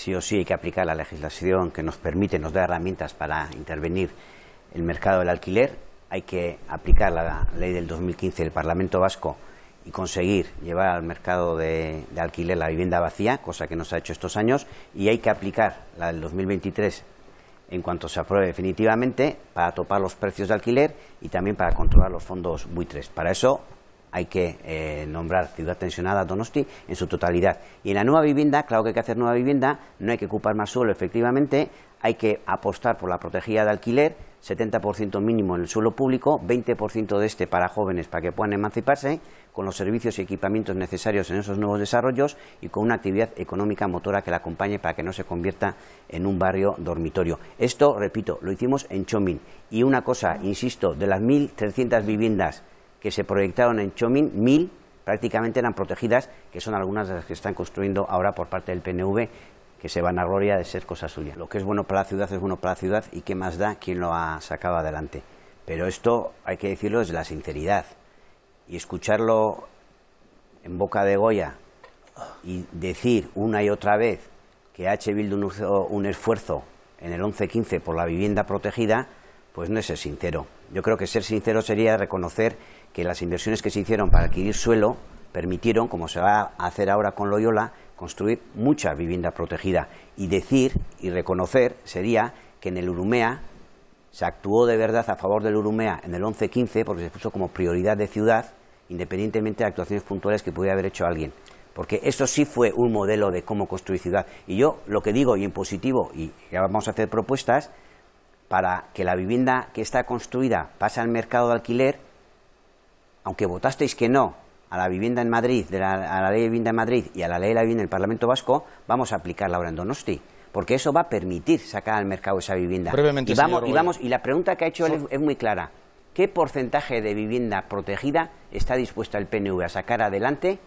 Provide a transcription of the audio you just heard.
sí o sí hay que aplicar la legislación que nos permite, nos da herramientas para intervenir el mercado del alquiler, hay que aplicar la ley del 2015 del Parlamento Vasco y conseguir llevar al mercado de, alquiler la vivienda vacía, cosa que no se ha hecho estos años, y hay que aplicar la del 2023 en cuanto se apruebe definitivamente para topar los precios de alquiler y también para controlar los fondos buitres. Para eso hay que eh, nombrar ciudad tensionada Donosti en su totalidad. Y en la nueva vivienda, claro que hay que hacer nueva vivienda, no hay que ocupar más suelo, efectivamente, hay que apostar por la protegida de alquiler, 70% mínimo en el suelo público, 20% de este para jóvenes para que puedan emanciparse, con los servicios y equipamientos necesarios en esos nuevos desarrollos y con una actividad económica motora que la acompañe para que no se convierta en un barrio dormitorio. Esto, repito, lo hicimos en Chomín. Y una cosa, insisto, de las 1.300 viviendas que se proyectaron en Chomín, mil prácticamente eran protegidas, que son algunas de las que están construyendo ahora por parte del PNV, que se van a gloria de ser cosa suya. Lo que es bueno para la ciudad es bueno para la ciudad y qué más da quien lo ha sacado adelante. Pero esto, hay que decirlo, es la sinceridad. Y escucharlo en boca de Goya y decir una y otra vez que H. Bildu un esfuerzo en el 11-15 por la vivienda protegida, pues no es ser sincero. Yo creo que ser sincero sería reconocer que las inversiones que se hicieron para adquirir suelo permitieron, como se va a hacer ahora con Loyola, construir mucha vivienda protegida. Y decir y reconocer sería que en el Urumea se actuó de verdad a favor del Urumea en el 11-15 porque se puso como prioridad de ciudad, independientemente de actuaciones puntuales que pudiera haber hecho alguien. Porque eso sí fue un modelo de cómo construir ciudad. Y yo lo que digo, y en positivo, y ya vamos a hacer propuestas, para que la vivienda que está construida pase al mercado de alquiler, aunque votasteis que no a la vivienda en Madrid, a la ley de vivienda en Madrid y a la ley de la vivienda en el Parlamento Vasco, vamos a aplicarla ahora en Donosti porque eso va a permitir sacar al mercado esa vivienda. y vamos, y vamos, y la pregunta que ha hecho él es muy clara. ¿Qué porcentaje de vivienda protegida está dispuesto el PNV a sacar adelante